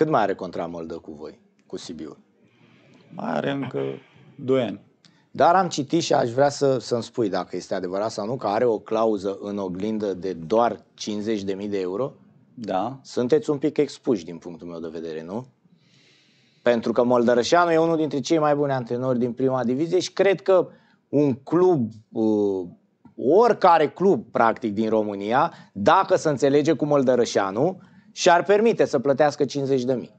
Cât mai are contra Moldă cu voi, cu Sibiu? Mai are încă 2 ani. Dar am citit și aș vrea să, să-mi spui dacă este adevărat sau nu, că are o clauză în oglindă de doar 50.000 de euro. Da. Sunteți un pic expuși din punctul meu de vedere, nu? Pentru că Moldărășanu e unul dintre cei mai buni antrenori din prima divizie și cred că un club, uh, oricare club practic din România, dacă se înțelege cu Moldărășanu, și ar permite să plătească 50 de mii.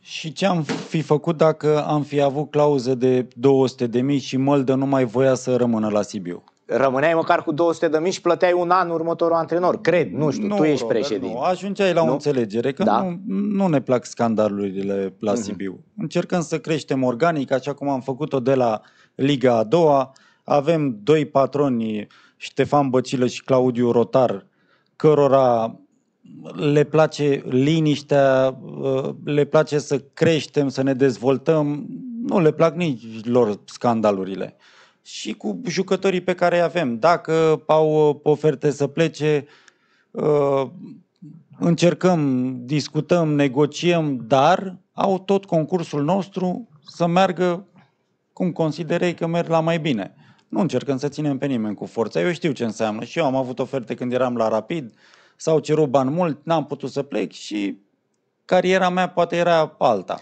Și ce am fi făcut dacă am fi avut clauză de 200 de mii și Măldă nu mai voia să rămână la Sibiu? Rămâneai măcar cu 200 de mii și plăteai un an următorul antrenor, cred, nu știu, nu, tu ești Robert, președinte. Nu, ajungeai la nu? o înțelegere că da? nu, nu ne plac scandalurile la mm-hmm. Sibiu. Încercăm să creștem organic, așa cum am făcut-o de la Liga a doua. Avem doi patroni, Ștefan Băcilă și Claudiu Rotar, cărora le place liniștea, uh, le place să creștem, să ne dezvoltăm, nu le plac nici lor scandalurile. Și cu jucătorii pe care îi avem, dacă au uh, oferte să plece, uh, încercăm, discutăm, negociem, dar au tot concursul nostru să meargă cum considerei că merg la mai bine. Nu încercăm să ținem pe nimeni cu forța. Eu știu ce înseamnă și eu am avut oferte când eram la Rapid, s-au cerut bani mult, n-am putut să plec și cariera mea poate era alta.